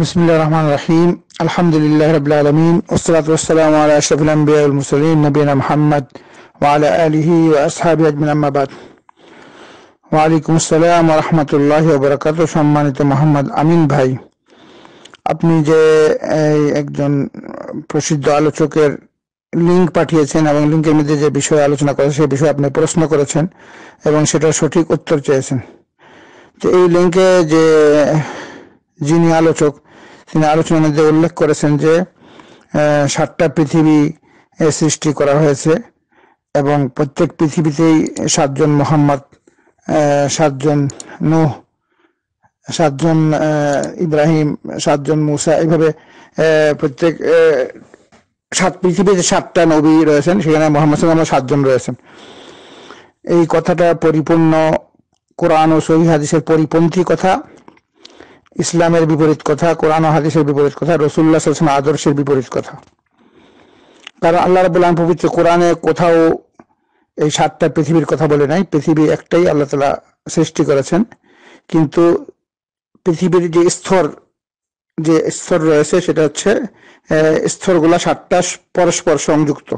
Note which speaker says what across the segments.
Speaker 1: বিসমুল্লাহ রহমান রাহিম আলহামদুলিল্লাহ রবিল আলমিন ওসলাত ওসালাম আলা আশরফুল আম্বিয়াউল মুসলিম নবীনা মোহাম্মদ ওয়ালা আলিহি ও আসহাবি আজমিন আহমাবাদ ওয়ালাইকুম আসসালাম রহমতুল্লাহ বরকাত সম্মানিত মোহাম্মদ আমিন ভাই আপনি যে একজন প্রসিদ্ধ আলোচকের লিঙ্ক পাঠিয়েছেন এবং লিঙ্কের মধ্যে যে বিষয়ে আলোচনা করেছে সেই বিষয়ে আপনি প্রশ্ন করেছেন এবং সেটার সঠিক উত্তর চেয়েছেন তো এই লিঙ্কে যে যিনি আলোচক তিনি মধ্যে উল্লেখ করেছেন যে সাতটা পৃথিবী সৃষ্টি করা হয়েছে এবং প্রত্যেক পৃথিবীতেই সাতজন মোহাম্মদ সাতজন নুহ সাতজন ইব্রাহিম সাতজন মুসা এইভাবে প্রত্যেক সাত পৃথিবীতে সাতটা নবী রয়েছেন সেখানে মোহাম্মদ সাল্লাম সাতজন রয়েছেন এই কথাটা পরিপূর্ণ কোরআন ও সহি হাদিসের পরিপন্থী কথা ইসলামের বিপরীত কথা কোরআন হাদিসের বিপরীত কথা রসুল্লাহ সাল্লাম আদর্শের বিপরীত কথা কারণ আল্লাহ রবুল্লাহ পবিত্র কোরআনে কোথাও এই সাতটা পৃথিবীর কথা বলে নাই পৃথিবী একটাই আল্লাহ তালা সৃষ্টি করেছেন কিন্তু পৃথিবীর যে স্তর যে স্তর রয়েছে সেটা হচ্ছে স্তরগুলা সাতটা পরস্পর সংযুক্ত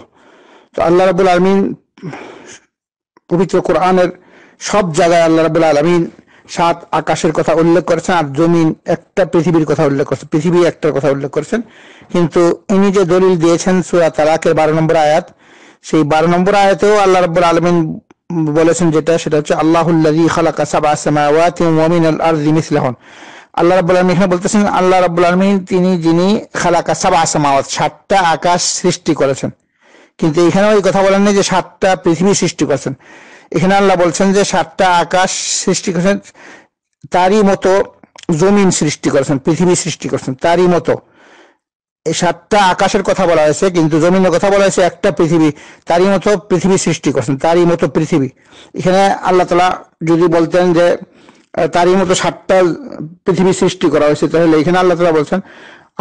Speaker 1: তো আল্লাহ রাবুল আলমিন পবিত্র কোরআনের সব জায়গায় আল্লাহ রাবুল আলমিন সাত আকাশের কথা উল্লেখ করেছেন আর জমিন একটা পৃথিবীর কথা উল্লেখ করেছেন পৃথিবী একটার কথা উল্লেখ করেছেন কিন্তু ইনি যে দলিল দিয়েছেন সুরা তালাকের বারো নম্বর আয়াত সেই বারো নম্বর আয়াতেও আল্লাহ রব্বুল আলমিন বলেছেন যেটা সেটা হচ্ছে আল্লাহুল্লাহি খালাকা সাবা সামাওয়াতি ওয়া মিনাল আরদি আল্লাহ রাব্বুল আলামিন এখানে বলতেছেন আল্লাহ রাব্বুল আলমিন তিনি যিনি খালাকা সাবা সামাওয়াত সাতটা আকাশ সৃষ্টি করেছেন কিন্তু এখানেও এই কথা বলেননি যে সাতটা পৃথিবী সৃষ্টি করেছেন এখানে আল্লাহ বলছেন যে সাতটা আকাশ সৃষ্টি করেছেন তারই মতো জমিন সৃষ্টি করেছেন পৃথিবী সৃষ্টি করেছেন তারই মতো এই সাতটা আকাশের কথা বলা হয়েছে কিন্তু জমিনের কথা বলা হয়েছে একটা পৃথিবী তারই মতো পৃথিবী সৃষ্টি করছেন তারই মতো পৃথিবী এখানে আল্লাহ তালা যদি বলতেন যে তারই মতো সাতটা পৃথিবী সৃষ্টি করা হয়েছে তাহলে এখানে আল্লাহ তালা বলছেন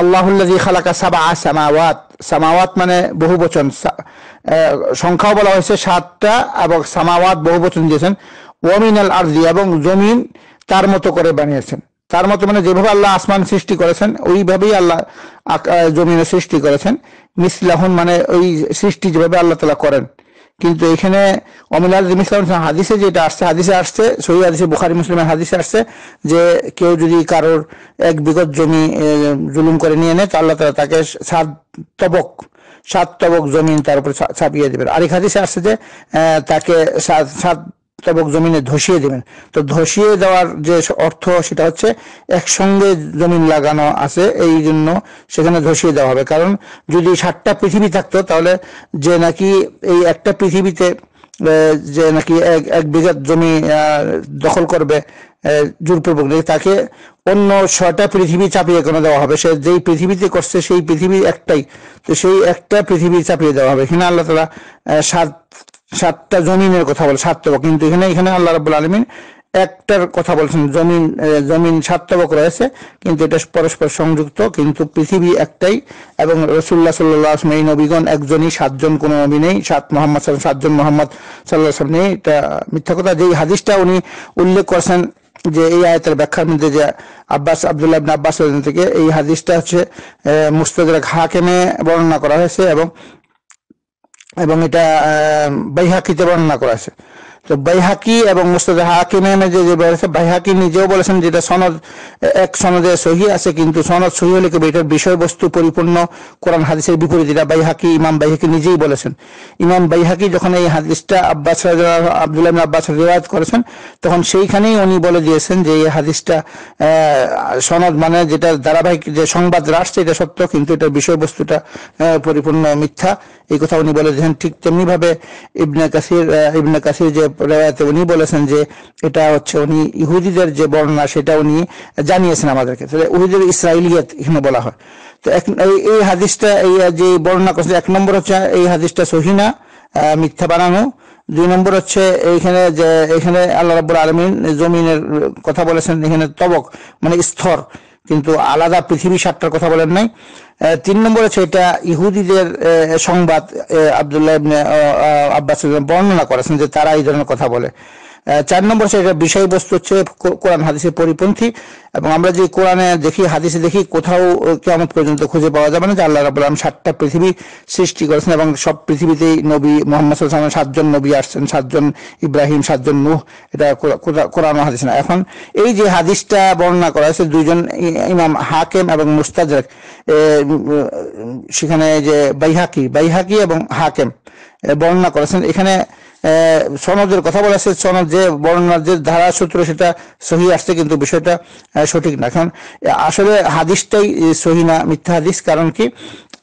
Speaker 1: আল্লাহুল্লাজি খালাকা সাবা সামাওয়াত সামাওয়াত মানে বহু বচন সংখ্যাও বলা হয়েছে সাতটা এবং সামাওয়াত বহু বচন দিয়েছেন ওমিন আল আর্জি এবং জমিন তার মতো করে বানিয়েছেন তার মতো মানে যেভাবে আল্লাহ আসমান সৃষ্টি করেছেন ওইভাবেই আল্লাহ জমিনের সৃষ্টি করেছেন মিসলাহন মানে ওই সৃষ্টি যেভাবে আল্লাহ তালা করেন কিন্তু এখানে অমিলার মিসলাম হাদিসে যেটা আসছে হাদিসে আসছে সহি হাদিসে বুখারি মুসলিমের হাদিসে আসছে যে কেউ যদি কারোর এক বিগত জমি জুলুম করে নিয়ে নেয় তাহলে আল্লাহ তালা তাকে সাত তবক সাত তবক জমিন তার উপর ছাপিয়ে দেবে আরেক হাদিসে আসছে যে তাকে সাত তবক জমিনে ধসিয়ে দেবেন তো ধসিয়ে দেওয়ার যে অর্থ সেটা হচ্ছে একসঙ্গে জমিন লাগানো আছে এই জন্য সেখানে ধসিয়ে দেওয়া হবে কারণ যদি ষাটটা পৃথিবী থাকতো তাহলে যে নাকি এই একটা পৃথিবীতে যে নাকি এক এক বিঘাত জমি দখল করবে জোরপূর্বক তাকে অন্য ছয়টা পৃথিবী চাপিয়ে কোনো দেওয়া হবে সে যেই পৃথিবীতে করছে সেই পৃথিবী একটাই তো সেই একটা পৃথিবী চাপিয়ে দেওয়া হবে হিনা আল্লাহ তালা সাত সাতটা জমিনের কথা বলে সাতটা কিন্তু এখানে এখানে আল্লাহ রাবুল আলমিন একটার কথা বলছেন জমিন জমিন সাতবক রয়েছে কিন্তু এটা পরস্পর সংযুক্ত কিন্তু পৃথিবী একটাই এবং রসুল্লাহ সাল্লাম এই নবীগণ একজনই সাতজন কোনো নবী নেই সাত মোহাম্মদ সাল্লাম সাতজন মোহাম্মদ সাল্লাহ নেই এটা মিথ্যা কথা যেই হাদিসটা উনি উল্লেখ করছেন যে এই আয়তের ব্যাখ্যার মধ্যে যে আব্বাস আবদুল্লাহ আব্বাস থেকে এই হাদিসটা হচ্ছে মুস্তাদ হাকেমে বর্ণনা করা হয়েছে এবং এবং এটা বাইহাকিতে বর্ণনা করা আছে তো বাইহাকি এবং মুস্তাদ হাকিমে যে যে বলেছে বাইহাকি নিজেও বলেছেন যেটা সনদ এক সনদে সহি আছে কিন্তু সনদ সহি হলে কিন্তু এটার বিষয়বস্তু পরিপূর্ণ কোরআন হাদিসের বিপরীত যেটা বাইহাকি ইমাম বাইহাকি নিজেই বলেছেন ইমাম বাইহাকি যখন এই হাদিসটা আব্বাস আবদুল্লাহ আব্বাস রেওয়াত করেছেন তখন সেইখানেই উনি বলে দিয়েছেন যে এই হাদিসটা সনদ মানে যেটা ধারাবাহিক যে সংবাদ রাষ্ট্র এটা সত্য কিন্তু এটার বিষয়বস্তুটা পরিপূর্ণ মিথ্যা এই কথা উনি বলে দিয়েছেন ঠিক তেমনিভাবে ইবনে কাসির ইবনে কাসির যে রেওয়াতে উনি বলেছেন যে এটা হচ্ছে উনি ইহুদিদের যে বর্ণনা সেটা উনি জানিয়েছেন আমাদেরকে ইহুদিদের ইসরায়েলিয়াত এখানে বলা হয় তো এক এই হাদিসটা এই যে বর্ণনা করছে এক নম্বর হচ্ছে এই হাদিসটা সহিনা মিথ্যা বানানো দুই নম্বর হচ্ছে এইখানে যে এখানে আল্লাহ রাবুল আলমিন জমিনের কথা বলেছেন এখানে তবক মানে স্তর কিন্তু আলাদা পৃথিবী সাতটার কথা বলেন নাই তিন নম্বর হচ্ছে এটা ইহুদিদের সংবাদ আবদুল্লাহ আব্বাস বর্ণনা করেছেন যে তারা এই ধরনের কথা বলে চার নম্বর সেটা বিষয়বস্তু হচ্ছে কোরআন হাদিসের পরিপন্থী এবং আমরা যে কোরআনে দেখি হাদিসে দেখি কোথাও কেমন পর্যন্ত খুঁজে পাওয়া যাবে না যে আল্লাহ রাবুল আলম সাতটা পৃথিবী সৃষ্টি করেছেন এবং সব পৃথিবীতেই নবী মোহাম্মদ সাল্লাম সাতজন নবী আসছেন সাতজন ইব্রাহিম সাতজন নুহ এটা কোরআন হাদিস না এখন এই যে হাদিসটা বর্ণনা করা হয়েছে দুইজন ইমাম হাকেম এবং মুস্তাজ সেখানে যে বাইহাকি বাইহাকি এবং হাকেম বর্ণনা করেছেন এখানে সনদের কথা বলা সনদ যে বর্ণনার যে ধারা সূত্র সেটা সহি আসছে কিন্তু বিষয়টা সঠিক না কারণ আসলে হাদিসটাই সহি না মিথ্যা হাদিস কারণ কি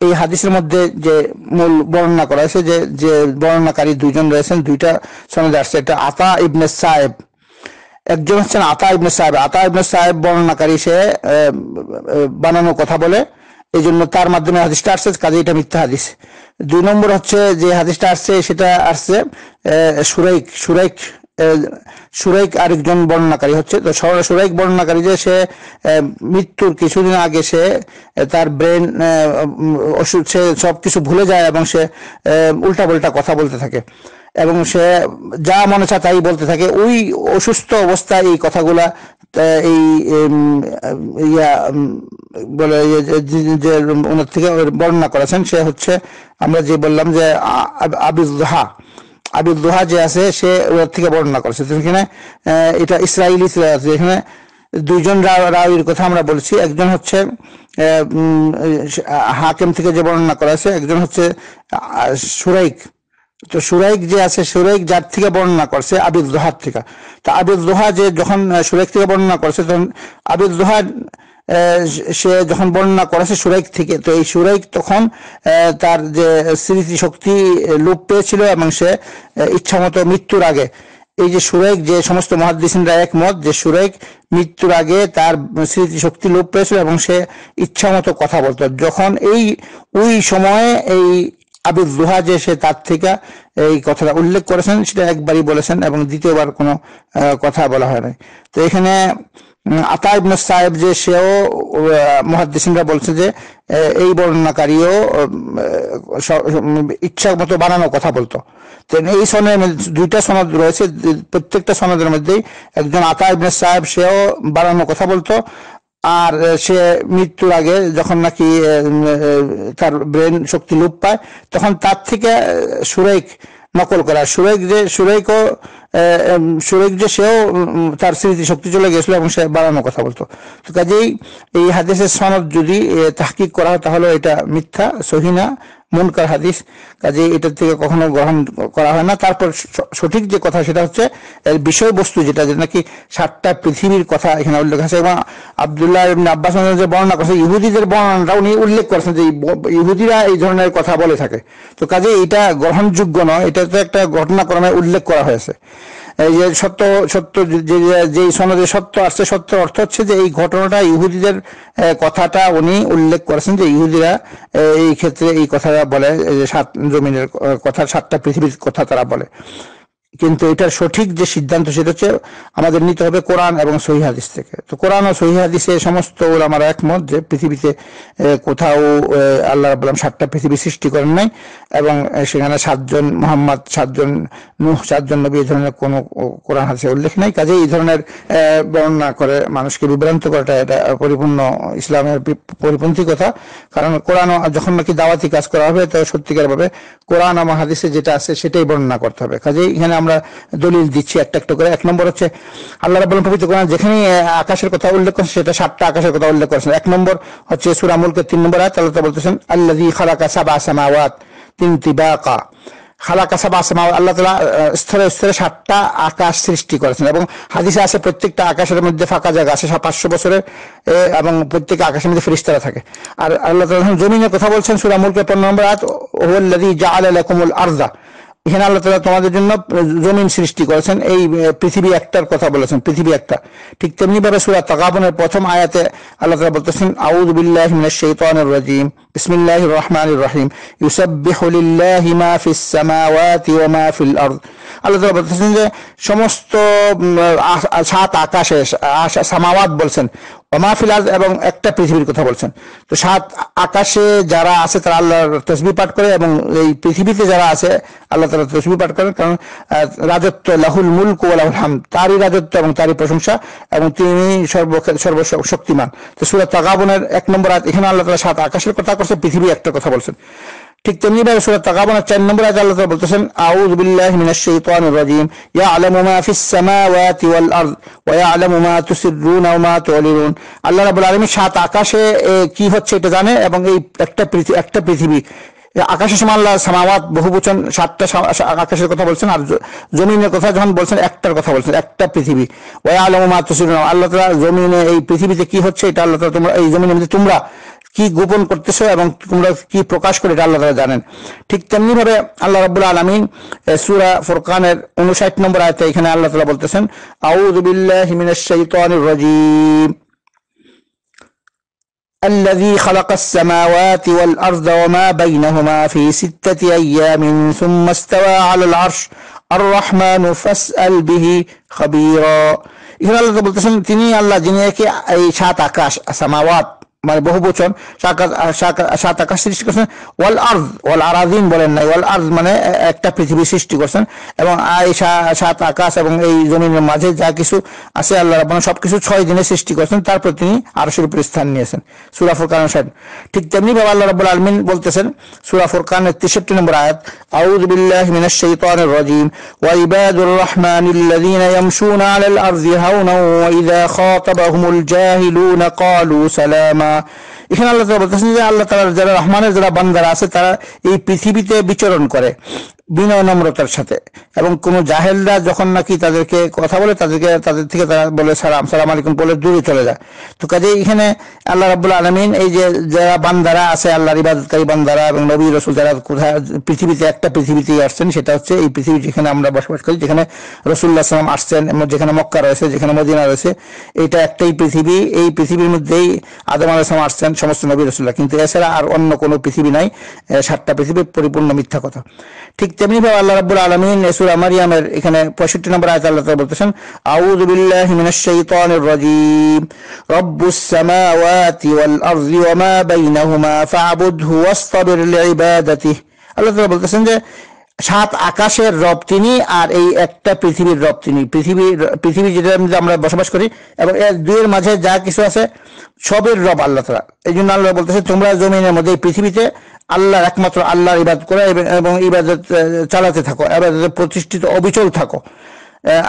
Speaker 1: এই হাদিসের মধ্যে যে মূল বর্ণনা করা হয়েছে যে যে বর্ণনাকারী দুইজন রয়েছেন দুইটা সনদ আসছে এটা আতা ইবনে সাহেব একজন হচ্ছেন আতা ইবনে সাহেব আতা ইবনে সাহেব বর্ণনাকারী সে বানানো কথা বলে এই জন্য তার মাধ্যমে হাদিসটা আসছে কাজে এটা মিথ্যা হাদিস দুই নম্বর হচ্ছে যে হাদিসটা আসছে সেটা আসছে সুরাইক সুরাইক সুরাইক আরেকজন বর্ণনাকারী হচ্ছে তো সুরাইক বর্ণনাকারী যে সে মৃত্যুর কিছুদিন আগে সে তার ব্রেন অসুখ সে সবকিছু ভুলে যায় এবং সে উল্টা পাল্টা কথা বলতে থাকে এবং সে যা মনে চায় তাই বলতে থাকে ওই অসুস্থ অবস্থায় এই কথাগুলা এই ইয়া বলে ইয়ে, যে ওনার থেকে বর্ণনা করেছেন সে হচ্ছে আমরা যে বললাম যে দোহা আবিদ দোহা যে আছে সে ওনার থেকে বর্ণনা করেছে সেখানে এটা ইসরায়েলি এখানে দুইজন রাউয়ের কথা আমরা বলছি একজন হচ্ছে হাকেম থেকে যে বর্ণনা করা আছে একজন হচ্ছে সুরাইক তো সুরাইক যে আছে সুরাইক যার থেকে বর্ণনা করছে আবির দোহার থেকে তা আবির দোহা যে যখন সুরাইক থেকে বর্ণনা করছে তখন আবির দোহা সে যখন বর্ণনা করেছে সুরাইক থেকে তো এই সুরাইক তখন তার যে স্মৃতিশক্তি লোপ পেয়েছিল এবং সে ইচ্ছামতো মৃত্যুর আগে এই যে সুরাইক যে সমস্ত মহাদিসরা একমত যে সুরাইক মৃত্যুর আগে তার স্মৃতি শক্তি লোপ পেয়েছিল এবং সে ইচ্ছা মতো কথা বলতো যখন এই ওই সময়ে এই আবির রুহা যে সে তার থেকে এই কথাটা উল্লেখ করেছেন সেটা একবারই বলেছেন এবং দ্বিতীয়বার কোনো কথা বলা হয় নাই তো এখানে আতা ইবনে সাহেব যে সেও মহাদ্দেশিনরা বলছে যে এই বর্ণনাকারীও ইচ্ছা মতো বানানো কথা বলতো তো এই সনদের দুইটা সনদ রয়েছে প্রত্যেকটা সনদের মধ্যেই একজন আতা ইবনে সাহেব সেও বানানো কথা বলতো আর সে মৃত্যুর আগে যখন নাকি তার ব্রেন শক্তি লোপ পায় তখন তার থেকে সুরেখ নকল করা সুরেখ যে সুরেকও শরীর যে সেও তার স্মৃতি শক্তি চলে গেছিল এবং সে বাড়ানোর কথা বলতো তো কাজেই এই হাদিসের সনদ যদি তাহকিক করা হয় তাহলে এটা মিথ্যা সহিনা মুনকার হাদিস কাজে এটা থেকে কখনো গ্রহণ করা হয় না তারপর সঠিক যে কথা সেটা হচ্ছে এর বিষয়বস্তু যেটা যেটা নাকি সাতটা পৃথিবীর কথা এখানে উল্লেখ আছে এবং আবদুল্লাহ আব্বাস যে বর্ণনা করছে ইহুদিদের বর্ণনাটা উনি উল্লেখ করেছেন যে ইহুদিরা এই ধরনের কথা বলে থাকে তো কাজে এটা গ্রহণযোগ্য নয় এটা তো একটা ঘটনাক্রমে উল্লেখ করা হয়েছে যে সত্য সত্য যে সনদে সত্য আসছে সত্য অর্থ হচ্ছে যে এই ঘটনাটা ইহুদিদের কথাটা উনি উল্লেখ করেছেন যে ইহুদিরা এই ক্ষেত্রে এই কথাটা বলে সাত জমিনের কথা সাতটা পৃথিবীর কথা তারা বলে কিন্তু এটার সঠিক যে সিদ্ধান্ত সেটা হচ্ছে আমাদের নিতে হবে কোরআন এবং সহি হাদিস থেকে তো কোরআন ও সহি হাদিসে সমস্ত আমার একমত যে পৃথিবীতে কোথাও আল্লাহ আব্লাম সাতটা পৃথিবী সৃষ্টি করেন নাই এবং সেখানে সাতজন মোহাম্মদ সাতজন নুহ সাতজন নবী এই ধরনের কোনো কোরআন হাদিসে উল্লেখ নাই কাজে এই ধরনের বর্ণনা করে মানুষকে বিভ্রান্ত করাটা এটা পরিপূর্ণ ইসলামের পরিপন্থী কথা কারণ কোরআন যখন নাকি দাওয়াতি কাজ করা হবে তো সত্যিকারভাবে কোরআন ও হাদিসে যেটা আছে সেটাই বর্ণনা করতে হবে কাজে এখানে আমরা দলিল দিচ্ছি একটা একটা করে এক নম্বর হচ্ছে আল্লাহ রাবুল পবিত্র কোরআন যেখানে আকাশের কথা উল্লেখ করছেন সেটা সাতটা আকাশের কথা উল্লেখ করেছেন এক নম্বর হচ্ছে সুরামুলকে তিন নম্বর আয় তাল্লাহ বলতেছেন আল্লাহ খালাকা সাবা সামাওয়াত তিন তিবাকা খালাকা সাবা আসমা আল্লাহ তালা স্তরে স্তরে সাতটা আকাশ সৃষ্টি করেছেন এবং হাদিসে আছে প্রত্যেকটা আকাশের মধ্যে ফাঁকা জায়গা আছে পাঁচশো বছরের এবং প্রত্যেক আকাশের মধ্যে ফেরিস্তারা থাকে আর আল্লাহ তালা জমিনের কথা বলছেন সুরামুলকে পনেরো নম্বর আয়াত ওহল্লাদি জা আল আলাকুমুল আর্দা এখানে আল্লাহ তালা তোমাদের জন্য জমিন সৃষ্টি করেছেন এই পৃথিবী একটার কথা বলেছেন পৃথিবী একটা ঠিক তেমনি ভাবে সুরা তাকাবনের প্রথম আয়াতে আল্লাহ তালা বলতেছেন আউদ বিল্লাহ মিনাশ শাইতানির রাজিম بسم الله الرحمن الرحيم يسبح لله ما في السماوات وما في الارض আল্লাহ তাআলা বলতেছেন যে সমস্ত সাত আকাশে সামাওয়াত বলছেন ওমা ফিল এবং একটা পৃথিবীর কথা বলছেন তো সাত আকাশে যারা আছে তারা আল্লাহর তসবি পাঠ করে এবং এই পৃথিবীতে যারা আছে আল্লাহ তাআলা তসবি পাঠ করেন কারণ রাজত্ব লাহুল মুলক ওয়া লাহুল হামদ তারই রাজত্ব এবং তারই প্রশংসা এবং তিনি সর্ব সর্বশক্তিমান তো সূরা তাগাবনের এক নম্বর এখানে আল্লাহ তাআলা সাত আকাশের কথা করছে পৃথিবী একটা কথা বলছেন ঠিক তেমনি ভাবে সুরা তাকাবনা চার নম্বর আয়াত আল্লাহ তাআলা বলতেছেন আউযু বিল্লাহি মিনাশ শাইতানির রাজীম ইয়ালামু মা ফিস সামাওয়াতি ওয়াল আরদ ওয়া ইয়ালামু মা তুসিররুনা ওয়া মা তুলিরুন আল্লাহ রাব্বুল আলামিন সাত আকাশে কি হচ্ছে এটা জানে এবং এই একটা পৃথিবী একটা পৃথিবী আকাশের সমান আল্লাহ সামাওয়াত বহুবচন সাতটা আকাশের কথা বলছেন আর জমিনের কথা যখন বলছেন একটার কথা বলছেন একটা পৃথিবী ওয়া ইয়ালামু মা তুসিররুনা আল্লাহ তাআলা জমিনে এই পৃথিবীতে কি হচ্ছে এটা আল্লাহ তাআলা তোমরা এই জমিনের মধ্যে তোমরা কি গোপন করতেছ এবং তোমরা কি প্রকাশ করে এটা আল্লাহ তালা জানেন ঠিক তেমনি ভাবে আল্লাহ রাবুল আলমিন সুরা ফোরকানের উনষাট নম্বর আয়তে এখানে আল্লাহ তালা বলতেছেন আউদুবিল্লাহ হিমিনাশ শাইতানির রাজিম الذي خلق السماوات والأرض وما بينهما في ستة أيام ثم استوى على العرش الرحمن فاسأل به خبيرا إخلال الله تبلتسن تني الله جنيك أي شات عكاش السماوات মানে বহু বচন সাত আকাশ সৃষ্টি করছেন ওয়াল আর্জ ওয়াল আরাদিন বলেন নাই ওয়াল আর্জ মানে একটা পৃথিবী সৃষ্টি করছেন এবং এই সাত আকাশ এবং এই জমিনের মাঝে যা কিছু আছে আল্লাহ রাব্বান সবকিছু ছয় দিনে সৃষ্টি করছেন তারপর তিনি আরশের উপর স্থান নিয়েছেন সূরা ফুরকান সাহেব ঠিক তেমনি বাবা আল্লাহ রাব্বুল আলামিন বলতেছেন সূরা ফুরকানের তেষট্টি নম্বর আয়াত আউযু বিল্লাহি মিনাশ শাইতানির রাজিম ওয়া ইবাদুর রাহমানিল্লাযিনা ইয়ামশুনা আলাল আরযি হাওনা ওয়া ইযা খাতাবাহুমুল জাহিলুনা ক্বালু সালামা এখানে আল্লাহ তালা বলতেছেন যে আল্লাহ তালা যারা রহমানের যারা বান্দারা আছে তারা এই পৃথিবীতে বিচরণ করে বিনয় নম্রতার সাথে এবং কোনো জাহেলরা যখন নাকি তাদেরকে কথা বলে তাদেরকে তাদের থেকে তারা বলে সালাম সালাম আলিকুম বলে দূরে চলে যায় তো কাজে এখানে আল্লাহ রাবুল আলমিন এই যে যারা বান্দারা আছে আল্লাহর ইবাদতকারী বান্দারা এবং নবী রসুল যারা কোথায় পৃথিবীতে একটা পৃথিবীতে আসছেন সেটা হচ্ছে এই পৃথিবী যেখানে আমরা বসবাস করি যেখানে রসুল্লাহ সালাম আসছেন যেখানে মক্কা রয়েছে যেখানে মদিনা রয়েছে এটা একটাই পৃথিবী এই পৃথিবীর মধ্যেই আদম আলাম আসছেন সমস্ত নবী রসুল্লাহ কিন্তু এছাড়া আর অন্য কোনো পৃথিবী নাই সাতটা পৃথিবী পরিপূর্ণ মিথ্যা কথা ঠিক তেমনিভাবে আল্লাহ রাব্বুল আলামিন সূরা মারইয়ামের এখানে পঁয়ষট্টি নম্বর আয়াত আল্লাহ বলতেছেন আউযু বিল্লাহি মিনাশ শাইতানির রাজীম রব্বুস সামাওয়াতি ওয়াল আরদি ওয়া মা বাইনাহুমা ফা'বুদহু ওয়াসতাবির লিইবাদাতিহি আল্লাহ তাআলা বলতেছেন যে সাত আকাশের রব তিনি আর এই একটা পৃথিবীর রব তিনি পৃথিবী পৃথিবী যেটা আমরা বসবাস করি এবং এর দুইয়ের মাঝে যা কিছু আছে সবের রব আল্লাহ তালা এই জন্য আল্লাহ বলতেছে তোমরা জমিনের মধ্যে পৃথিবীতে আল্লাহর একমাত্র আল্লাহর ইবাদ করো এবং ইবাদত চালাতে থাকো ইবাদতে প্রতিষ্ঠিত অবিচল থাকো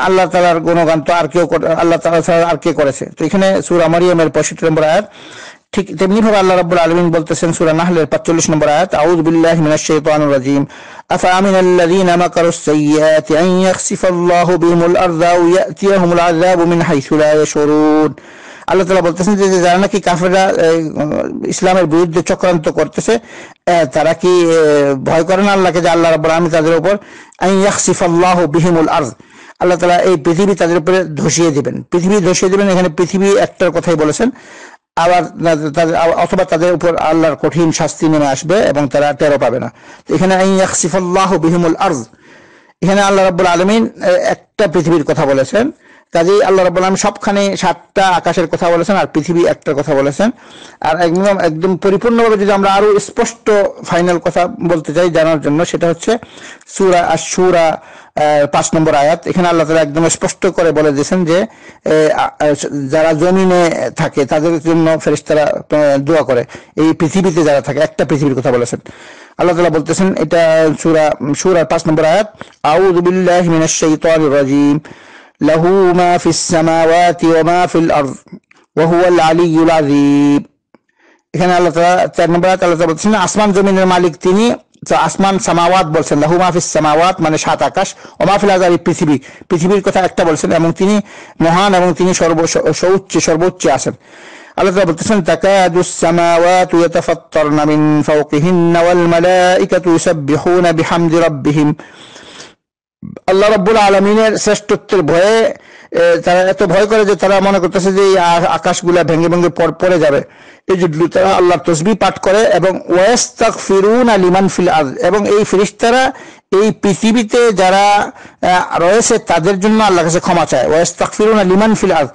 Speaker 1: আল্লাহ তালার গুণগান তো আর কেউ আল্লাহ তালা ছাড়া আর কে করেছে তো এখানে সুরা মারিয়ামের পঁয়ষট্টি নম্বর আয়াত ঠিক তেমনি ভাবে আল্লাহ রাব্বুল আলামিন বলতেছেন সূরা নাহলের পাঁচচল্লিশ নম্বর আয়াত আউযু বিল্লাহি মিনাশ শাইতানির রাজীম আফা আমিনাল্লাযীনা মাকারুস সাইয়্যাতি আন ইয়াখসিফাল্লাহু বিহিমুল আরদা ওয়া ইয়াতিয়াহুমুল আযাবু মিন হাইসু লা ইয়াশউরুন আল্লাহ তালা বলতেছেন যে যারা নাকি কাফেরা ইসলামের বিরুদ্ধে চক্রান্ত করতেছে তারা কি ভয় করে না আল্লাহকে যে আল্লাহ রব্বুল আলমী তাদের উপর আল্লাহ বিহিমুল আর্জ আল্লাহ তালা এই পৃথিবী তাদের উপরে ধসিয়ে দিবেন পৃথিবী ধসিয়ে দিবেন এখানে পৃথিবী একটার কথাই বলেছেন আবার তাদের অথবা তাদের উপর আল্লাহর কঠিন শাস্তি নেমে আসবে এবং তারা টেরো পাবে না এখানে ইয়াকসিফাল্লাহ বিহিমুল আর্জ এখানে আল্লাহ রাবুল আলমিন একটা পৃথিবীর কথা বলেছেন কাজেই আল্লাহ রাবুল আলম সবখানে সাতটা আকাশের কথা বলেছেন আর পৃথিবী একটার কথা বলেছেন আর একদম একদম পরিপূর্ণভাবে যদি আমরা আরো স্পষ্ট ফাইনাল কথা বলতে চাই জানার জন্য সেটা হচ্ছে সুরা আর সুরা পাঁচ নম্বর আয়াত এখানে আল্লাহ তালা একদম স্পষ্ট করে বলে দিয়েছেন যে যারা জমিনে থাকে তাদের জন্য ফেরিস্তারা দোয়া করে এই পৃথিবীতে যারা থাকে একটা পৃথিবীর কথা বলেছেন আল্লাহ তালা বলতেছেন এটা সুরা সুরা পাঁচ নম্বর আয়াত আউদ বিল্লাহ মিনাশ শাইতানির রাজিম له ما في السماوات وما في الأرض وهو العلي العظيম এখানে আল্লাহ তাআলা তার নম্বর আল্লাহ তাআলা বলছেন আসমান জমিনের মালিক তিনি তো আসমান সামাওয়াত বলছেন লাহু মাহফিস সামাওয়াত মানে সাত আকাশ ও মাহফিল আজারি পৃথিবী পৃথিবীর কথা একটা বলছেন এবং তিনি মহান এবং তিনি সর্ব সর্বোচ্চ সর্বোচ্চ আছেন আল্লাহ তাআলা বলতেছেন তাকাদুস সামাওয়াতু ইয়াতাফাত্তারনা মিন ফাওকিহিন্না ওয়াল মালাঈকাতু ইউসাব্বিহুনা বিহামদি রাব্বিহিম আল্লাহ রব্বুল আলমিনের শ্রেষ্ঠত্বের ভয়ে তারা এত ভয় করে যে তারা মনে করতেছে যে আকাশগুলা ভেঙে ভেঙে পর পড়ে যাবে এই জন্য তারা আল্লাহ তসবি পাঠ করে এবং ওয়েস্তাক ফিরুন আলিমান ফিল আজ এবং এই ফিরিস্তারা এই পৃথিবীতে যারা রয়েছে তাদের জন্য আল্লাহ কাছে ক্ষমা চায় ওয়েস্তাক ফিরুন আলিমান ফিল আজ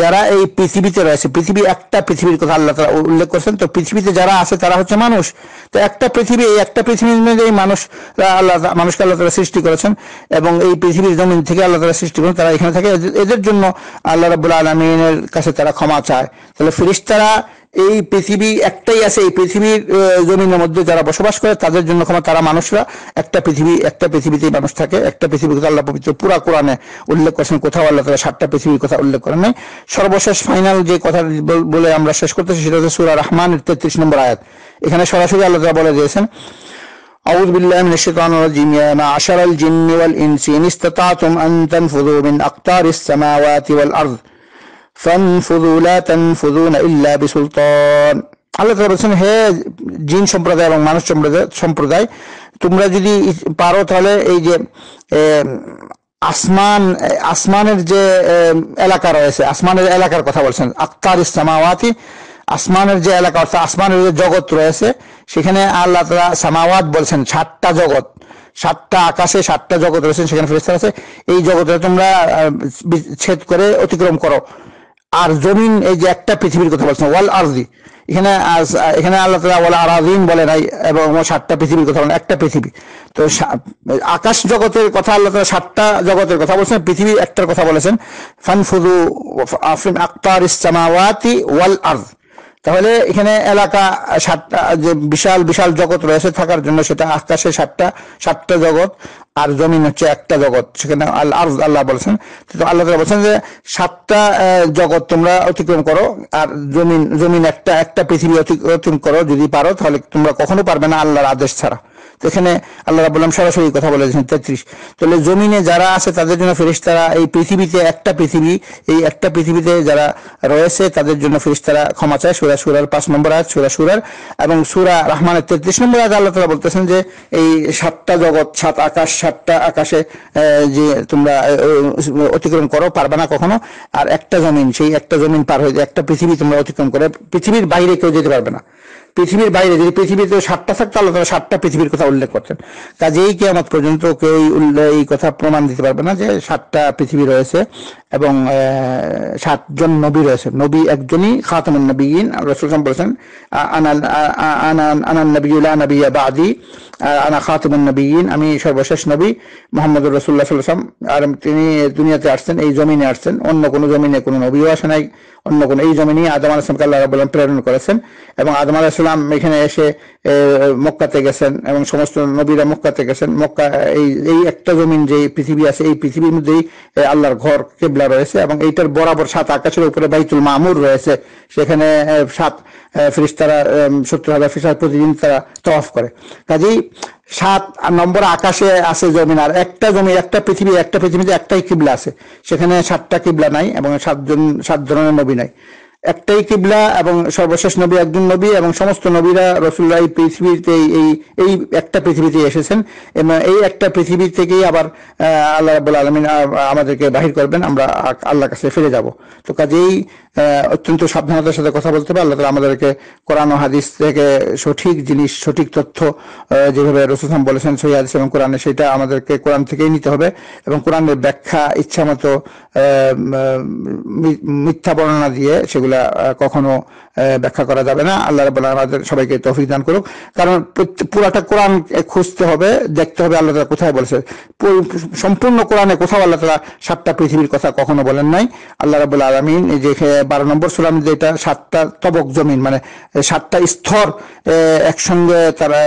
Speaker 1: যারা এই পৃথিবীতে রয়েছে পৃথিবী একটা পৃথিবীর কথা আল্লাহ তারা উল্লেখ করছেন তো পৃথিবীতে যারা আছে তারা হচ্ছে মানুষ তো একটা পৃথিবী এই একটা পৃথিবীর মধ্যে এই মানুষ আল্লাহ মানুষকে আল্লাহ তারা সৃষ্টি করেছেন এবং এই পৃথিবীর জমিন থেকে আল্লাহ তারা সৃষ্টি করেন তারা এখানে থাকে এদের জন্য আল্লাহ রাবুল আলমিনের কাছে তারা ক্ষমা চায় তাহলে ফিরিস্তারা এই পৃথিবী একটাই আছে এই পৃথিবীর জমিনের মধ্যে যারা বসবাস করে তাদের জন্য ক্ষমা তারা মানুষরা একটা পৃথিবী একটা পৃথিবীতেই মানুষ থাকে একটা পৃথিবীর কথা আল্লাহ পবিত্র পুরা কোরআনে উল্লেখ করেছেন কোথাও আল্লাহ তারা সাতটা পৃথিবীর কথা উল্লেখ করেন নাই সর্বশেষ ফাইনাল যে কথা বলে আমরা শেষ করতেছি সেটা হচ্ছে সুরা রহমান তেত্রিশ নম্বর আয়াত এখানে সরাসরি আল্লাহ তারা বলে দিয়েছেন أعوذ بالله من الشيطان الرجيم يا معشر الجن والإنس إن استطعتم أن تنفذوا من أقطار السماوات والأرض ফানফুযু লা তানফুযুনা ইল্লা বিসুলতান আল্লাহ তাআলা বলেছেন হে জিন সম্প্রদায় এবং মানুষ সম্প্রদায় সম্প্রদায় তোমরা যদি পারো তাহলে এই যে আসমান আসমানের যে এলাকা রয়েছে আসমানের এলাকার কথা বলছেন আক্তার ইসলামাওয়াতি আসমানের যে এলাকা অর্থাৎ আসমানের যে জগৎ রয়েছে সেখানে আল্লাহ তালা সামাওয়াত বলছেন সাতটা জগৎ সাতটা আকাশে সাতটা জগৎ রয়েছে সেখানে ফেরিস্তার আছে এই জগতে তোমরা ছেদ করে অতিক্রম করো আর জমিন এই যে একটা পৃথিবীর কথা বলছেন ওয়াল আরদি এখানে এখানে আল্লাহ তালা ওয়াল আরাদিন বলে নাই এবং সাতটা পৃথিবীর কথা বলেন একটা পৃথিবী তো আকাশ জগতের কথা আল্লাহ তালা সাতটা জগতের কথা বলছেন পৃথিবী একটার কথা বলেছেন ফানফুদু আফিম আক্তার ইসলামাওয়াতি ওয়াল আর্জ তাহলে এখানে এলাকা সাতটা যে বিশাল বিশাল জগৎ রয়েছে থাকার জন্য সেটা আকাশে সাতটা সাতটা জগৎ আর জমিন হচ্ছে একটা জগৎ সেখানে আল্লাহ বলছেন আল্লাহ বলছেন যে সাতটা জগৎ তোমরা অতিক্রম করো আর জমিন জমিন একটা একটা পৃথিবী অতিক্রম করো যদি পারো তাহলে তোমরা কখনো পারবে না আল্লাহর আদেশ ছাড়া তো এখানে আল্লাহ রাবুল্লাম সরাসরি কথা বলেছেন তেত্রিশ তাহলে জমিনে যারা আছে তাদের জন্য ফেরিস্তারা এই পৃথিবীতে একটা পৃথিবী এই একটা পৃথিবীতে যারা রয়েছে তাদের জন্য ফেরিস্তারা ক্ষমা চায় সুরা সুরার পাঁচ নম্বর আজ সুরা সুরার এবং সুরা রহমানের তেত্রিশ নম্বর আজ আল্লাহ তালা বলতেছেন যে এই সাতটা জগৎ সাত আকাশ সাতটা আকাশে যে তোমরা অতিক্রম করো পারবে না কখনো আর একটা জমিন সেই একটা জমিন পার হয়ে একটা পৃথিবী তোমরা অতিক্রম করে পৃথিবীর বাইরে কেউ যেতে পারবে না পৃথিবীর বাইরে যদি পৃথিবীতে সাতটা থাকতো আল্লাহ তালা সাতটা পৃথিবীর কথা উল্লেখ করছেন কাজেই আমার পর্যন্ত কেউ এই কথা প্রমাণ দিতে পারবে না যে সাতটা পৃথিবী রয়েছে এবং সাতজন নবী রয়েছে নবী একজনই খাতামুন নবীন রসুল সাম বলেছেন আনান নবীলা নবিয়া আদি আনা খাতামুন নবীন আমি সর্বশেষ নবী মোহাম্মদ রসুল্লাহ সাল্লাম আর তিনি দুনিয়াতে আসছেন এই জমিনে আসছেন অন্য কোনো জমিনে কোনো নবীও আসে নাই অন্য কোনো এই জমিনে আদম আলাম আল্লাহ বললাম প্রেরণ করেছেন এবং আদম আলাহ ইসলাম এখানে এসে মক্কাতে গেছেন এবং সমস্ত নবীরা মক্কাতে গেছেন মক্কা এই এই একটা জমিন যে পৃথিবী আছে এই পৃথিবীর মধ্যেই আল্লাহর ঘর কেবলা রয়েছে এবং এইটার বরাবর সাত আকাশের উপরে বাইতুল মামুর রয়েছে সেখানে সাত ফ্রিস্তারা সত্তর হাজার ফ্রিস্তার প্রতিদিন তারা তফ করে কাজেই সাত নম্বর আকাশে আছে জমিন আর একটা জমি একটা পৃথিবী একটা পৃথিবীতে একটাই কিবলা আছে সেখানে সাতটা কিবলা নাই এবং সাতজন সাত ধরনের নবী নাই একটাই কিবলা এবং সর্বশেষ নবী একজন নবী এবং সমস্ত নবীরা রসুল্লাহ এই পৃথিবীতে এই এই একটা পৃথিবীতে এসেছেন এবং এই একটা পৃথিবী থেকেই আবার আল্লাহ রাবুল আলমিন আমাদেরকে বাহির করবেন আমরা আল্লাহর কাছে ফিরে যাব তো কাজেই অত্যন্ত সাবধানতার সাথে কথা বলতে হবে আল্লাহ তালা আমাদেরকে কোরআন হাদিস থেকে সঠিক জিনিস সঠিক তথ্য যেভাবে রসুলাম বলেছেন সহি হাদিস এবং কোরআনে সেটা আমাদেরকে কোরআন থেকেই নিতে হবে এবং কোরআনের ব্যাখ্যা ইচ্ছামতো মিথ্যা বর্ণনা দিয়ে সেগুলো কখনো ব্যাখ্যা করা যাবে না আল্লাহ রাবুল আমাদের সবাইকে তৌফিক দান করুক কারণ পুরাটা কোরআন খুঁজতে হবে দেখতে হবে আল্লাহ তালা কোথায় বলেছে সম্পূর্ণ কোরআনে কোথাও আল্লাহ তালা সাতটা পৃথিবীর কথা কখনো বলেন নাই আল্লাহ রাবুল আলমিন যে বারো নম্বর সুরাম যেটা সাতটা তবক জমিন মানে সাতটা স্তর একসঙ্গে তারা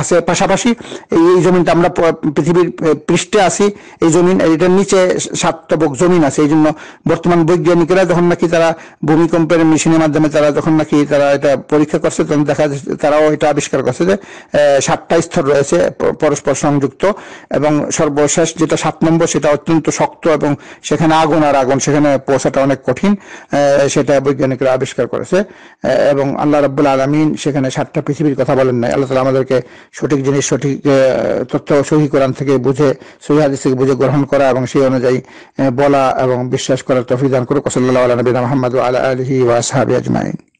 Speaker 1: আছে পাশাপাশি এই এই জমিনটা আমরা পৃথিবীর পৃষ্ঠে আছি এই জমিন এটার নিচে সাত তবক জমিন আছে এই জন্য বর্তমান বৈজ্ঞানিকেরা যখন নাকি তারা ভূমিকম্পের মেশিনের মাধ্যমে মাধ্যমে তারা যখন নাকি তারা এটা পরীক্ষা করছে তখন দেখা যাচ্ছে তারাও এটা আবিষ্কার করছে যে সাতটা স্তর রয়েছে পরস্পর সংযুক্ত এবং সর্বশেষ যেটা সাত নম্বর সেটা অত্যন্ত শক্ত এবং সেখানে আগুন আর আগুন সেখানে পৌঁছাটা অনেক কঠিন সেটা বৈজ্ঞানিকরা আবিষ্কার করেছে এবং আল্লাহ রাবুল আলমিন সেখানে সাতটা পৃথিবীর কথা বলেন নাই আল্লাহ তালা আমাদেরকে সঠিক জিনিস সঠিক তথ্য সহি কোরআন থেকে বুঝে সহি হাদিস থেকে বুঝে গ্রহণ করা এবং সেই অনুযায়ী বলা এবং বিশ্বাস করার তফিদান করুক সাল্লাহ আলনবীন মোহাম্মদ আল্লাহ আলহি ওয়াসাহাবি night.